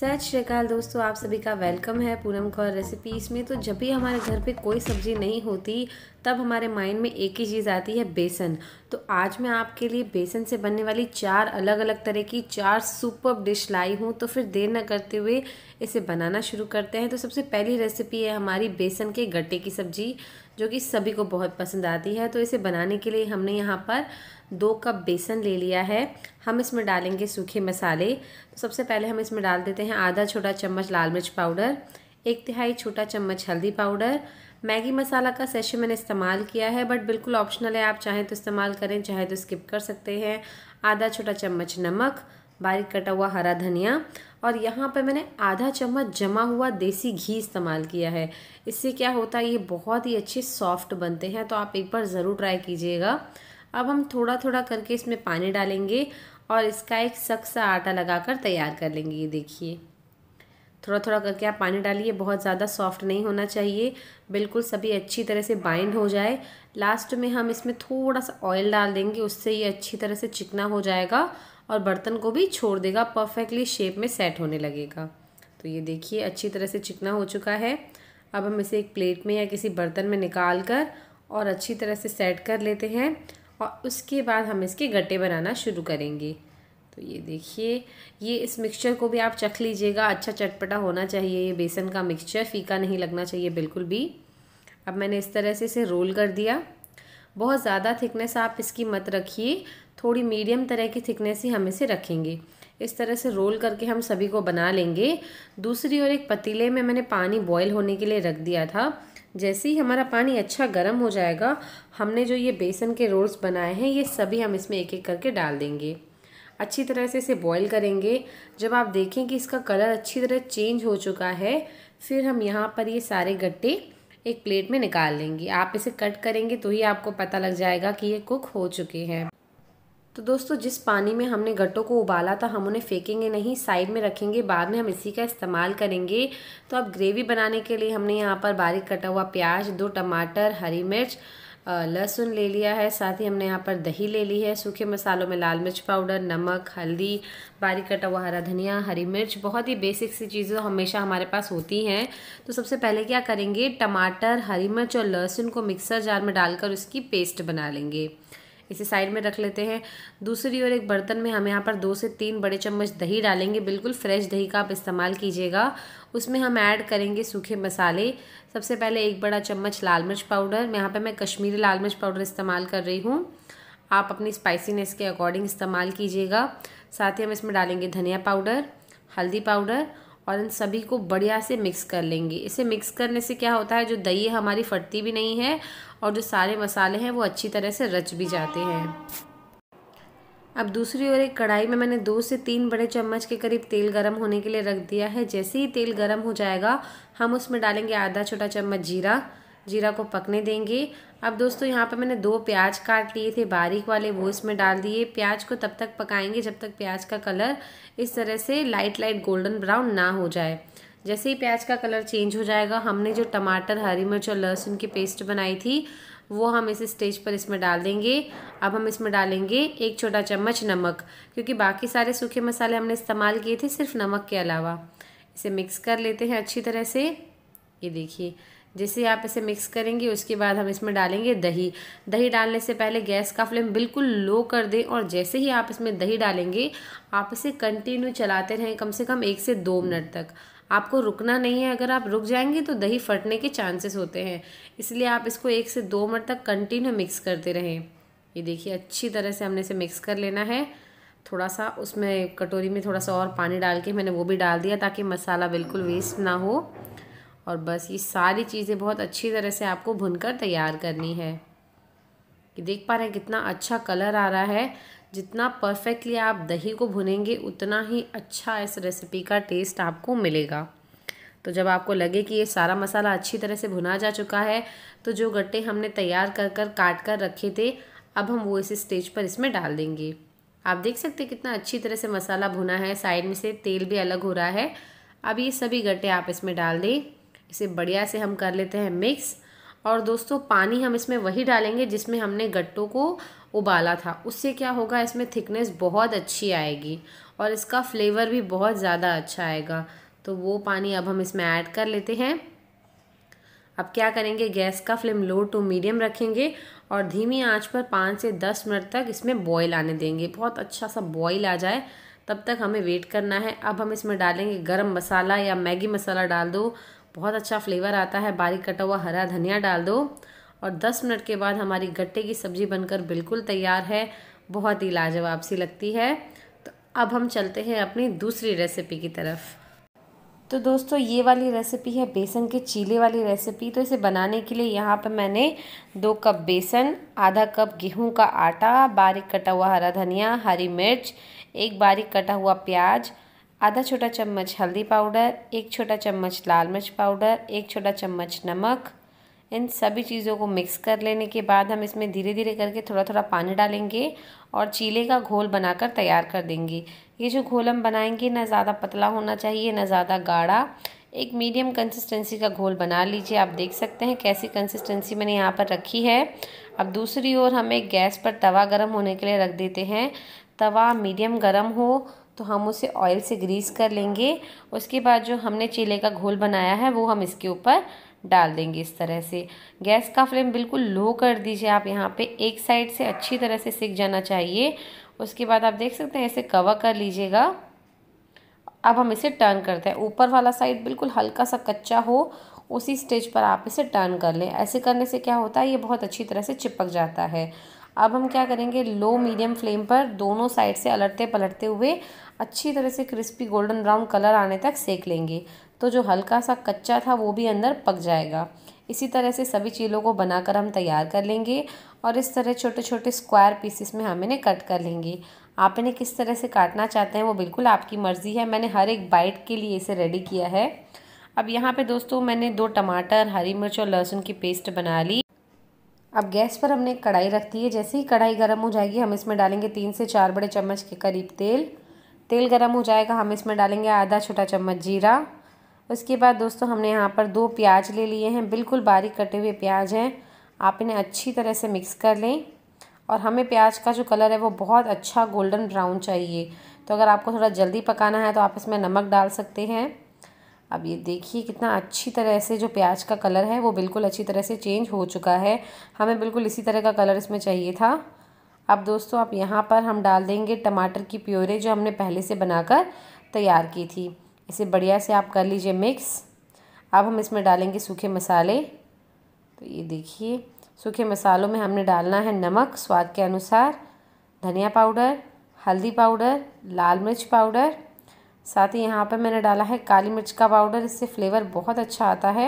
सत श्रीकाल दोस्तों आप सभी का वेलकम है पूनम कौर रेसिपीज़ में तो जब भी हमारे घर पे कोई सब्ज़ी नहीं होती तब हमारे माइंड में एक ही चीज़ आती है बेसन तो आज मैं आपके लिए बेसन से बनने वाली चार अलग अलग तरह की चार सुपर डिश लाई हूँ तो फिर देर न करते हुए इसे बनाना शुरू करते हैं तो सबसे पहली रेसिपी है हमारी बेसन के गट्टे की सब्ज़ी जो कि सभी को बहुत पसंद आती है तो इसे बनाने के लिए हमने यहाँ पर दो कप बेसन ले लिया है हम इसमें डालेंगे सूखे मसाले तो सबसे पहले हम इसमें डाल देते हैं आधा छोटा चम्मच लाल मिर्च पाउडर एक तिहाई छोटा चम्मच हल्दी पाउडर मैगी मसाला का सेशन मैंने इस्तेमाल किया है बट बिल्कुल ऑप्शनल है आप चाहें तो इस्तेमाल करें चाहे तो स्किप कर सकते हैं आधा छोटा चम्मच नमक बारीक कटा हुआ हरा धनिया और यहाँ पर मैंने आधा चम्मच जमा हुआ देसी घी इस्तेमाल किया है इससे क्या होता है ये बहुत ही अच्छे सॉफ्ट बनते हैं तो आप एक बार ज़रूर ट्राई कीजिएगा अब हम थोड़ा थोड़ा करके इसमें पानी डालेंगे और इसका एक सख्त सा आटा लगाकर तैयार कर लेंगे ये देखिए थोड़ा थोड़ा करके आप पानी डालिए बहुत ज़्यादा सॉफ्ट नहीं होना चाहिए बिल्कुल सभी अच्छी तरह से बाइंड हो जाए लास्ट में हम इसमें थोड़ा सा ऑयल डाल देंगे उससे ये अच्छी तरह से चिकना हो जाएगा और बर्तन को भी छोड़ देगा परफेक्टली शेप में सेट होने लगेगा तो ये देखिए अच्छी तरह से चिकना हो चुका है अब हम इसे एक प्लेट में या किसी बर्तन में निकाल कर और अच्छी तरह से सेट कर लेते हैं और उसके बाद हम इसके गट्टे बनाना शुरू करेंगे तो ये देखिए ये इस मिक्सचर को भी आप चख लीजिएगा अच्छा चटपटा होना चाहिए ये बेसन का मिक्सचर फीका नहीं लगना चाहिए बिल्कुल भी अब मैंने इस तरह से इसे रोल कर दिया बहुत ज़्यादा थिकनेस आप इसकी मत रखिए थोड़ी मीडियम तरह की थिकनेस ही हम इसे रखेंगे इस तरह से रोल करके हम सभी को बना लेंगे दूसरी ओर एक पतीले में मैंने पानी बॉयल होने के लिए रख दिया था जैसे ही हमारा पानी अच्छा गर्म हो जाएगा हमने जो ये बेसन के रोल्स बनाए हैं ये सभी हम इसमें एक एक करके डाल देंगे अच्छी तरह से इसे बॉईल करेंगे जब आप देखें कि इसका कलर अच्छी तरह चेंज हो चुका है फिर हम यहाँ पर ये सारे गट्टे एक प्लेट में निकाल लेंगे आप इसे कट करेंगे तो ही आपको पता लग जाएगा कि ये कुक हो चुके हैं तो दोस्तों जिस पानी में हमने गट्टों को उबाला था हम उन्हें फेंकेंगे नहीं साइड में रखेंगे बाद में हम इसी का इस्तेमाल करेंगे तो अब ग्रेवी बनाने के लिए हमने यहाँ पर बारीक कटा हुआ प्याज दो टमाटर हरी मिर्च लहसुन ले लिया है साथ ही हमने यहाँ पर दही ले ली है सूखे मसालों में लाल मिर्च पाउडर नमक हल्दी बारीक कटा हुआ हरा धनिया हरी मिर्च बहुत ही बेसिक सी चीज़ें हमेशा हमारे पास होती हैं तो सबसे पहले क्या करेंगे टमाटर हरी मिर्च और लहसुन को मिक्सर जार में डालकर उसकी पेस्ट बना लेंगे इसे साइड में रख लेते हैं दूसरी ओर एक बर्तन में हम यहाँ पर दो से तीन बड़े चम्मच दही डालेंगे बिल्कुल फ्रेश दही का आप इस्तेमाल कीजिएगा उसमें हम ऐड करेंगे सूखे मसाले सबसे पहले एक बड़ा चम्मच लाल मिर्च पाउडर यहाँ पर मैं कश्मीरी लाल मिर्च पाउडर इस्तेमाल कर रही हूँ आप अपनी स्पाइसीनेस के अकॉर्डिंग इस्तेमाल कीजिएगा साथ ही हम इसमें डालेंगे धनिया पाउडर हल्दी पाउडर और इन सभी को बढ़िया से मिक्स कर लेंगे इसे मिक्स करने से क्या होता है जो दही हमारी फटती भी नहीं है और जो सारे मसाले हैं वो अच्छी तरह से रच भी जाते हैं अब दूसरी ओर एक कढ़ाई में मैंने दो से तीन बड़े चम्मच के करीब तेल गरम होने के लिए रख दिया है जैसे ही तेल गरम हो जाएगा हम उसमें डालेंगे आधा छोटा चम्मच जीरा जीरा को पकने देंगे अब दोस्तों यहाँ पे मैंने दो प्याज काट लिए थे बारीक वाले वो इसमें डाल दिए प्याज को तब तक पकाएंगे जब तक प्याज का कलर इस तरह से लाइट लाइट गोल्डन ब्राउन ना हो जाए जैसे ही प्याज का कलर चेंज हो जाएगा हमने जो टमाटर हरी मिर्च और लहसुन की पेस्ट बनाई थी वो हम इस स्टेज पर इसमें डाल देंगे अब हम इसमें डालेंगे एक छोटा चम्मच नमक क्योंकि बाकी सारे सूखे मसाले हमने इस्तेमाल किए थे सिर्फ नमक के अलावा इसे मिक्स कर लेते हैं अच्छी तरह से ये देखिए जैसे आप इसे मिक्स करेंगे उसके बाद हम इसमें डालेंगे दही दही डालने से पहले गैस का फ्लेम बिल्कुल लो कर दें और जैसे ही आप इसमें दही डालेंगे आप इसे कंटिन्यू चलाते रहें कम से कम एक से दो मिनट तक आपको रुकना नहीं है अगर आप रुक जाएंगे तो दही फटने के चांसेस होते हैं इसलिए आप इसको एक से दो मिनट तक कंटिन्यू मिक्स करते रहें ये देखिए अच्छी तरह से हमने इसे मिक्स कर लेना है थोड़ा सा उसमें कटोरी में थोड़ा सा और पानी डाल के मैंने वो भी डाल दिया ताकि मसाला बिल्कुल वेस्ट ना हो और बस ये सारी चीज़ें बहुत अच्छी तरह से आपको भुनकर तैयार करनी है कि देख पा रहे हैं कितना अच्छा कलर आ रहा है जितना परफेक्टली आप दही को भुनेंगे उतना ही अच्छा इस रेसिपी का टेस्ट आपको मिलेगा तो जब आपको लगे कि ये सारा मसाला अच्छी तरह से भुना जा चुका है तो जो गट्टे हमने तैयार कर कर काट कर रखे थे अब हम वो इस स्टेज पर इसमें डाल देंगे आप देख सकते हैं कितना अच्छी तरह से मसाला भुना है साइड में से तेल भी अलग हो रहा है अब ये सभी गट्टे आप इसमें डाल दें इसे बढ़िया से हम कर लेते हैं मिक्स और दोस्तों पानी हम इसमें वही डालेंगे जिसमें हमने गट्टों को उबाला था उससे क्या होगा इसमें थिकनेस बहुत अच्छी आएगी और इसका फ्लेवर भी बहुत ज़्यादा अच्छा आएगा तो वो पानी अब हम इसमें ऐड कर लेते हैं अब क्या करेंगे गैस का फ्लेम लो टू मीडियम रखेंगे और धीमी आंच पर पाँच से दस मिनट तक इसमें बॉईल आने देंगे बहुत अच्छा सा बॉईल आ जाए तब तक हमें वेट करना है अब हम इसमें डालेंगे गरम मसाला या मैगी मसाला डाल दो बहुत अच्छा फ्लेवर आता है बारीक कटा हुआ हरा धनिया डाल दो और 10 मिनट के बाद हमारी गट्टे की सब्ज़ी बनकर बिल्कुल तैयार है बहुत ही लाजवाब सी लगती है तो अब हम चलते हैं अपनी दूसरी रेसिपी की तरफ तो दोस्तों ये वाली रेसिपी है बेसन के चीले वाली रेसिपी तो इसे बनाने के लिए यहाँ पर मैंने दो कप बेसन आधा कप गेहूँ का आटा बारीक कटा हुआ हरा धनिया हरी मिर्च एक बारीक कटा हुआ प्याज आधा छोटा चम्मच हल्दी पाउडर एक छोटा चम्मच लाल मिर्च पाउडर एक छोटा चम्मच नमक इन सभी चीज़ों को मिक्स कर लेने के बाद हम इसमें धीरे धीरे करके थोड़ा थोड़ा पानी डालेंगे और चीले का घोल बनाकर तैयार कर देंगे ये जो घोल हम बनाएंगे ना ज़्यादा पतला होना चाहिए ना ज़्यादा गाढ़ा एक मीडियम कंसिस्टेंसी का घोल बना लीजिए आप देख सकते हैं कैसी कंसिस्टेंसी मैंने यहाँ पर रखी है अब दूसरी ओर हम एक गैस पर तवा गर्म होने के लिए रख देते हैं तवा मीडियम गर्म हो तो हम उसे ऑयल से ग्रीस कर लेंगे उसके बाद जो हमने चीले का घोल बनाया है वो हम इसके ऊपर डाल देंगे इस तरह से गैस का फ्लेम बिल्कुल लो कर दीजिए आप यहाँ पे एक साइड से अच्छी तरह से सिक जाना चाहिए उसके बाद आप देख सकते हैं इसे कवर कर लीजिएगा अब हम इसे टर्न करते हैं ऊपर वाला साइड बिल्कुल हल्का सा कच्चा हो उसी स्टेज पर आप इसे टर्न कर लें ऐसे करने से क्या होता है ये बहुत अच्छी तरह से चिपक जाता है अब हम क्या करेंगे लो मीडियम फ्लेम पर दोनों साइड से अलटते पलटते हुए अच्छी तरह से क्रिस्पी गोल्डन ब्राउन कलर आने तक सेक लेंगे तो जो हल्का सा कच्चा था वो भी अंदर पक जाएगा इसी तरह से सभी चीलों को बनाकर हम तैयार कर लेंगे और इस तरह छोटे छोटे स्क्वायर पीसेस में हम इन्हें कट कर लेंगे आप इन्हें किस तरह से काटना चाहते हैं वो बिल्कुल आपकी मर्ज़ी है मैंने हर एक बाइट के लिए इसे रेडी किया है अब यहाँ पे दोस्तों मैंने दो टमाटर हरी मिर्च और लहसुन की पेस्ट बना ली अब गैस पर हमने कढ़ाई रख दी है जैसे ही कढ़ाई गर्म हो जाएगी हम इसमें डालेंगे तीन से चार बड़े चम्मच के करीब तेल तेल गर्म हो जाएगा हम इसमें डालेंगे आधा छोटा चम्मच जीरा उसके बाद दोस्तों हमने यहाँ पर दो प्याज ले लिए हैं बिल्कुल बारीक कटे हुए प्याज हैं आप इन्हें अच्छी तरह से मिक्स कर लें और हमें प्याज का जो कलर है वो बहुत अच्छा गोल्डन ब्राउन चाहिए तो अगर आपको थोड़ा जल्दी पकाना है तो आप इसमें नमक डाल सकते हैं अब ये देखिए कितना अच्छी तरह से जो प्याज का कलर है वो बिल्कुल अच्छी तरह से चेंज हो चुका है हमें बिल्कुल इसी तरह का कलर इसमें चाहिए था अब दोस्तों आप यहाँ पर हम डाल देंगे टमाटर की प्योरे जो हमने पहले से बनाकर तैयार की थी इसे बढ़िया से आप कर लीजिए मिक्स अब हम इसमें डालेंगे सूखे मसाले तो ये देखिए सूखे मसालों में हमने डालना है नमक स्वाद के अनुसार धनिया पाउडर हल्दी पाउडर लाल मिर्च पाउडर साथ ही यहाँ पर मैंने डाला है काली मिर्च का पाउडर इससे फ्लेवर बहुत अच्छा आता है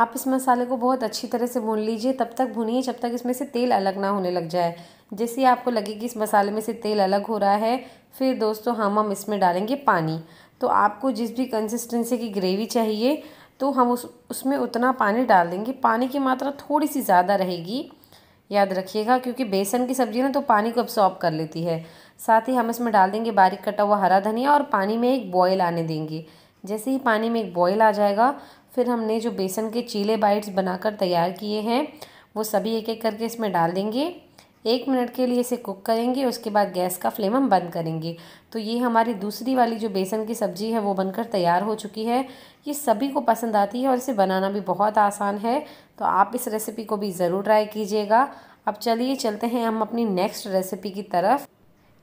आप इस मसाले को बहुत अच्छी तरह से भून लीजिए तब तक भूनिए जब तक इसमें से तेल अलग ना होने लग जाए जैसे आपको लगे कि इस मसाले में से तेल अलग हो रहा है फिर दोस्तों हम हम इसमें डालेंगे पानी तो आपको जिस भी कंसिस्टेंसी की ग्रेवी चाहिए तो हम उस उसमें उतना पानी डाल देंगे पानी की मात्रा थोड़ी सी ज़्यादा रहेगी याद रखिएगा क्योंकि बेसन की सब्ज़ी ना तो पानी को अब्सॉर्ब कर लेती है साथ ही हम इसमें डाल देंगे बारीक कटा हुआ हरा धनिया और पानी में एक बॉयल आने देंगे जैसे ही पानी में एक बॉयल आ जाएगा फिर हमने जो बेसन के चीले बाइट्स बनाकर तैयार किए हैं वो सभी एक एक करके इसमें डाल देंगे एक मिनट के लिए इसे कुक करेंगे उसके बाद गैस का फ्लेम हम बंद करेंगे तो ये हमारी दूसरी वाली जो बेसन की सब्ज़ी है वो बनकर तैयार हो चुकी है ये सभी को पसंद आती है और इसे बनाना भी बहुत आसान है तो आप इस रेसिपी को भी ज़रूर ट्राई कीजिएगा अब चलिए चलते हैं हम अपनी नेक्स्ट रेसिपी की तरफ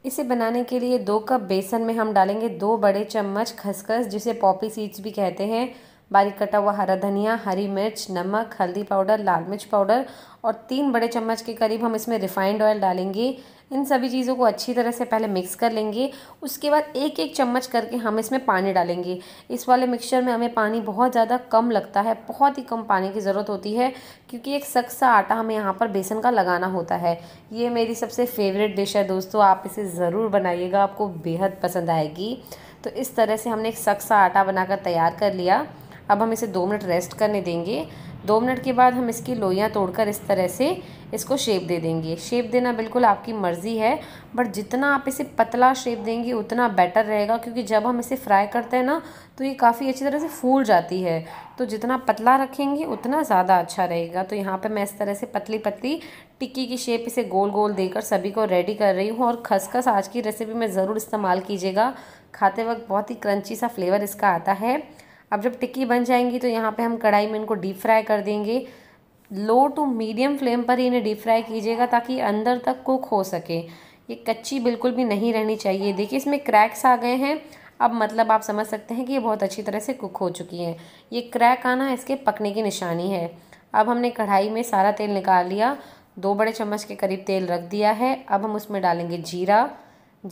इसे बनाने के लिए दो कप बेसन में हम डालेंगे दो बड़े चम्मच खसखस जिसे पॉपी सीड्स भी कहते हैं बारीक कटा हुआ हरा धनिया हरी मिर्च नमक हल्दी पाउडर लाल मिर्च पाउडर और तीन बड़े चम्मच के करीब हम इसमें रिफाइंड ऑयल डालेंगे इन सभी चीज़ों को अच्छी तरह से पहले मिक्स कर लेंगे उसके बाद एक एक चम्मच करके हम इसमें पानी डालेंगे इस वाले मिक्सचर में हमें पानी बहुत ज़्यादा कम लगता है बहुत ही कम पानी की ज़रूरत होती है क्योंकि एक सख्त सा आटा हमें यहाँ पर बेसन का लगाना होता है ये मेरी सबसे फेवरेट डिश है दोस्तों आप इसे ज़रूर बनाइएगा आपको बेहद पसंद आएगी तो इस तरह से हमने एक सख्त सा आटा बनाकर तैयार कर लिया अब हम इसे दो मिनट रेस्ट करने देंगे दो मिनट के बाद हम इसकी लोइयाँ तोड़कर इस तरह से इसको शेप दे देंगे शेप देना बिल्कुल आपकी मर्ज़ी है बट जितना आप इसे पतला शेप देंगे उतना बेटर रहेगा क्योंकि जब हम इसे फ्राई करते हैं ना तो ये काफ़ी अच्छी तरह से फूल जाती है तो जितना पतला रखेंगे उतना ज़्यादा अच्छा रहेगा तो यहाँ पर मैं इस तरह से पतली पतली टिक्की की शेप इसे गोल गोल देकर सभी को रेडी कर रही हूँ और खसखस आज की रेसिपी में ज़रूर इस्तेमाल कीजिएगा खाते वक्त बहुत ही क्रंची सा फ्लेवर इसका आता है अब जब टिक्की बन जाएंगी तो यहाँ पे हम कढ़ाई में इनको डीप फ्राई कर देंगे लो टू मीडियम फ्लेम पर ही इन्हें डीप फ्राई कीजिएगा ताकि अंदर तक कुक हो सके ये कच्ची बिल्कुल भी नहीं रहनी चाहिए देखिए इसमें क्रैक्स आ गए हैं अब मतलब आप समझ सकते हैं कि ये बहुत अच्छी तरह से कुक हो चुकी है ये क्रैक आना इसके पकने की निशानी है अब हमने कढ़ाई में सारा तेल निकाल लिया दो बड़े चम्मच के करीब तेल रख दिया है अब हम उसमें डालेंगे जीरा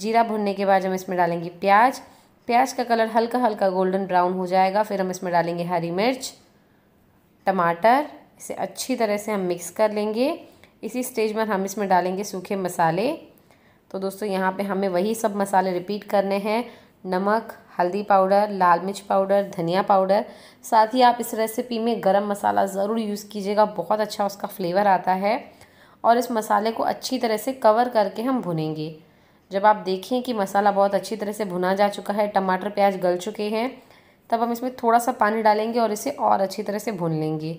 जीरा भुनने के बाद हम इसमें डालेंगे प्याज प्याज का कलर हल्का हल्का गोल्डन ब्राउन हो जाएगा फिर हम इसमें डालेंगे हरी मिर्च टमाटर इसे अच्छी तरह से हम मिक्स कर लेंगे इसी स्टेज में हम इसमें डालेंगे सूखे मसाले तो दोस्तों यहाँ पे हमें वही सब मसाले रिपीट करने हैं नमक हल्दी पाउडर लाल मिर्च पाउडर धनिया पाउडर साथ ही आप इस रेसिपी में गरम मसाला ज़रूर यूज़ कीजिएगा बहुत अच्छा उसका फ्लेवर आता है और इस मसाले को अच्छी तरह से कवर करके हम भुनेंगे जब आप देखें कि मसाला बहुत अच्छी तरह से भुना जा चुका है टमाटर प्याज गल चुके हैं तब हम इसमें थोड़ा सा पानी डालेंगे और इसे और अच्छी तरह से भून लेंगे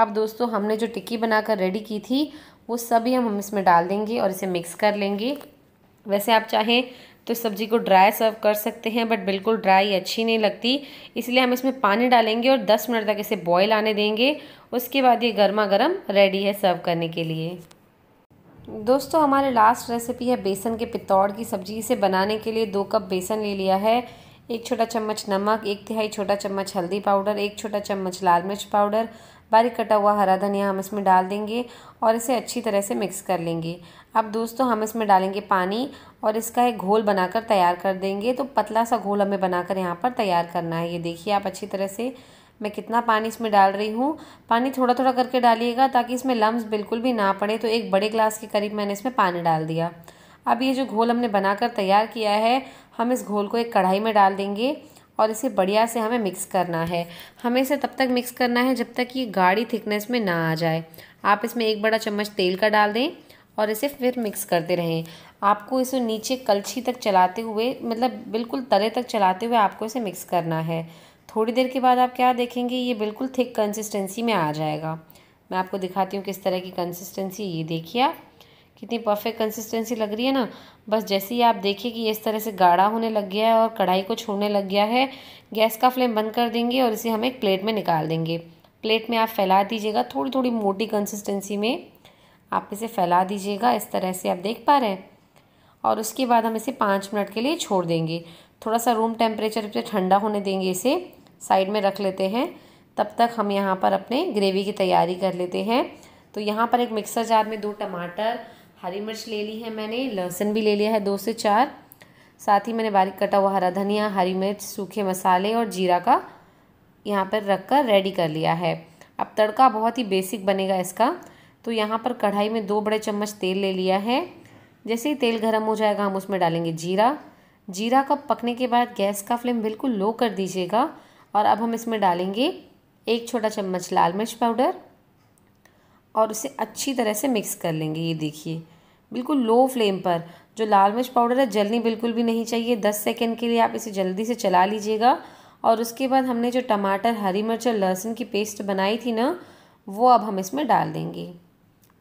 अब दोस्तों हमने जो टिक्की बनाकर रेडी की थी वो सभी हम हम इसमें डाल देंगे और इसे मिक्स कर लेंगे वैसे आप चाहें तो सब्ज़ी को ड्राई सर्व कर सकते हैं बट बिल्कुल ड्राई अच्छी नहीं लगती इसलिए हम इसमें पानी डालेंगे और 10 मिनट तक इसे बॉईल आने देंगे उसके बाद ये गर्मा गर्म रेडी है सर्व करने के लिए दोस्तों हमारे लास्ट रेसिपी है बेसन के पित्तौड़ की सब्ज़ी इसे बनाने के लिए दो कप बेसन ले लिया है एक छोटा चम्मच नमक एक तिहाई छोटा चम्मच हल्दी पाउडर एक छोटा चम्मच लाल मिर्च पाउडर बारीक कटा हुआ हरा धनिया हम इसमें डाल देंगे और इसे अच्छी तरह से मिक्स कर लेंगे अब दोस्तों हम इसमें डालेंगे पानी और इसका एक घोल बनाकर तैयार कर देंगे तो पतला सा घोल हमें बनाकर यहाँ पर तैयार करना है ये देखिए आप अच्छी तरह से मैं कितना पानी इसमें डाल रही हूँ पानी थोड़ा थोड़ा करके डालिएगा ताकि इसमें लम्ब बिल्कुल भी ना पड़े तो एक बड़े ग्लास के करीब मैंने इसमें पानी डाल दिया अब ये जो घोल हमने बनाकर तैयार किया है हम इस घोल को एक कढ़ाई में डाल देंगे और इसे बढ़िया से हमें मिक्स करना है हमें इसे तब तक मिक्स करना है जब तक ये गाढ़ी थिकनेस में ना आ जाए आप इसमें एक बड़ा चम्मच तेल का डाल दें और इसे फिर मिक्स करते रहें आपको इसे नीचे कलछी तक चलाते हुए मतलब बिल्कुल तले तक चलाते हुए आपको इसे मिक्स करना है थोड़ी देर के बाद आप क्या देखेंगे ये बिल्कुल थिक कंसिस्टेंसी में आ जाएगा मैं आपको दिखाती हूँ किस तरह की कंसिस्टेंसी ये देखिए आप कितनी परफेक्ट कंसिस्टेंसी लग रही है ना बस जैसे ही आप देखिए कि इस तरह से गाढ़ा होने लग गया है और कढ़ाई को छोड़ने लग गया है गैस का फ्लेम बंद कर देंगे और इसे हम एक प्लेट में निकाल देंगे प्लेट में आप फैला दीजिएगा थोड़ी थोड़ी मोटी कंसिस्टेंसी में आप इसे फैला दीजिएगा इस तरह से आप देख पा रहे हैं और उसके बाद हम इसे पाँच मिनट के लिए छोड़ देंगे थोड़ा सा रूम टेम्परेचर पर ठंडा होने देंगे इसे साइड में रख लेते हैं तब तक हम यहाँ पर अपने ग्रेवी की तैयारी कर लेते हैं तो यहाँ पर एक मिक्सर जार में दो टमाटर हरी मिर्च ले ली है मैंने लहसुन भी ले लिया है दो से चार साथ ही मैंने बारीक कटा हुआ हरा धनिया हरी मिर्च सूखे मसाले और जीरा का यहाँ पर रख कर रेडी कर लिया है अब तड़का बहुत ही बेसिक बनेगा इसका तो यहाँ पर कढ़ाई में दो बड़े चम्मच तेल ले लिया है जैसे ही तेल गर्म हो जाएगा हम उसमें डालेंगे जीरा जीरा का पकने के बाद गैस का फ्लेम बिल्कुल लो कर दीजिएगा और अब हम इसमें डालेंगे एक छोटा चम्मच लाल मिर्च पाउडर और उसे अच्छी तरह से मिक्स कर लेंगे ये देखिए बिल्कुल लो फ्लेम पर जो लाल मिर्च पाउडर है जलनी बिल्कुल भी नहीं चाहिए दस सेकेंड के लिए आप इसे जल्दी से चला लीजिएगा और उसके बाद हमने जो टमाटर हरी मिर्च और लहसुन की पेस्ट बनाई थी ना वो अब हम इसमें डाल देंगे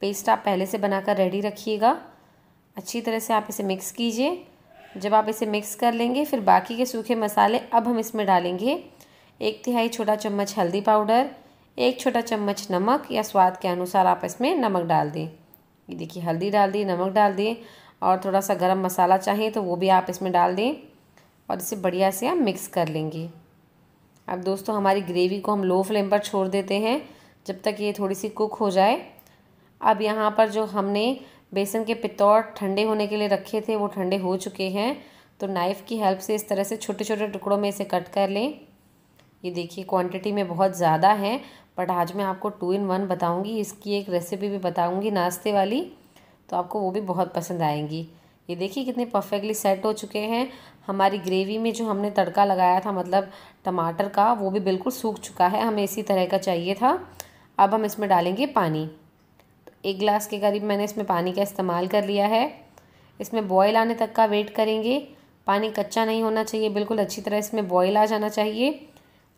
पेस्ट आप पहले से बनाकर रेडी रखिएगा अच्छी तरह से आप इसे मिक्स कीजिए जब आप इसे मिक्स कर लेंगे फिर बाकी के सूखे मसाले अब हम इसमें डालेंगे एक तिहाई छोटा चम्मच हल्दी पाउडर एक छोटा चम्मच नमक या स्वाद के अनुसार आप इसमें नमक डाल दें ये देखिए हल्दी डाल दी नमक डाल दिए और थोड़ा सा गरम मसाला चाहिए तो वो भी आप इसमें डाल दें और इसे बढ़िया से आप मिक्स कर लेंगे अब दोस्तों हमारी ग्रेवी को हम लो फ्लेम पर छोड़ देते हैं जब तक ये थोड़ी सी कुक हो जाए अब यहाँ पर जो हमने बेसन के पितौर ठंडे होने के लिए रखे थे वो ठंडे हो चुके हैं तो नाइफ़ की हेल्प से इस तरह से छोटे छोटे टुकड़ों में इसे कट कर लें ये देखिए क्वांटिटी में बहुत ज़्यादा है बट आज मैं आपको टू इन वन बताऊंगी इसकी एक रेसिपी भी बताऊंगी नाश्ते वाली तो आपको वो भी बहुत पसंद आएंगी ये देखिए कितने परफेक्टली सेट हो चुके हैं हमारी ग्रेवी में जो हमने तड़का लगाया था मतलब टमाटर का वो भी बिल्कुल सूख चुका है हमें इसी तरह का चाहिए था अब हम इसमें डालेंगे पानी तो एक गिलास के करीब मैंने इसमें पानी का इस्तेमाल कर लिया है इसमें बॉयल आने तक का वेट करेंगे पानी कच्चा नहीं होना चाहिए बिल्कुल अच्छी तरह इसमें बॉयल आ जाना चाहिए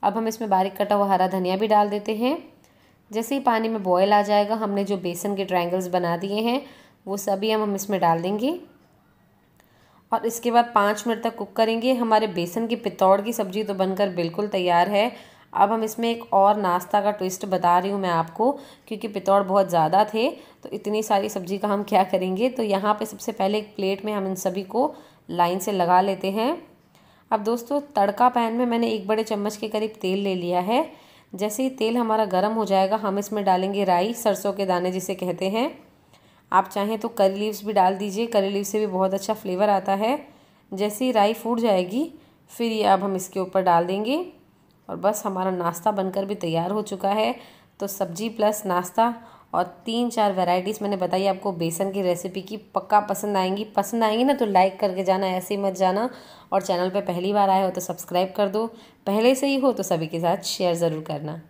अब हम इसमें बारीक कटा हुआ हरा धनिया भी डाल देते हैं जैसे ही पानी में बॉयल आ जाएगा हमने जो बेसन के ट्राइंगल्स बना दिए हैं वो सभी हम हम इसमें डाल देंगे और इसके बाद पाँच मिनट तक कुक करेंगे हमारे बेसन की पितौड़ की सब्ज़ी तो बनकर बिल्कुल तैयार है अब हम इसमें एक और नाश्ता का ट्विस्ट बता रही हूँ मैं आपको क्योंकि पितौड़ बहुत ज़्यादा थे तो इतनी सारी सब्ज़ी का हम क्या करेंगे तो यहाँ पे सबसे पहले एक प्लेट में हम इन सभी को लाइन से लगा लेते हैं अब दोस्तों तड़का पैन में मैंने एक बड़े चम्मच के करीब तेल ले लिया है जैसे ही तेल हमारा गर्म हो जाएगा हम इसमें डालेंगे राई सरसों के दाने जिसे कहते हैं आप चाहें तो करी लीव्स भी डाल दीजिए करी लीव्स से भी बहुत अच्छा फ्लेवर आता है जैसे ही राई फूट जाएगी फिर ये अब हम इसके ऊपर डाल देंगे और बस हमारा नाश्ता बनकर भी तैयार हो चुका है तो सब्जी प्लस नाश्ता और तीन चार वेराइटीज़ मैंने बताई आपको बेसन की रेसिपी की पक्का पसंद आएंगी पसंद आएंगी ना तो लाइक करके जाना ऐसे ही मत जाना और चैनल पे पहली बार आए हो तो सब्सक्राइब कर दो पहले से ही हो तो सभी के साथ शेयर ज़रूर करना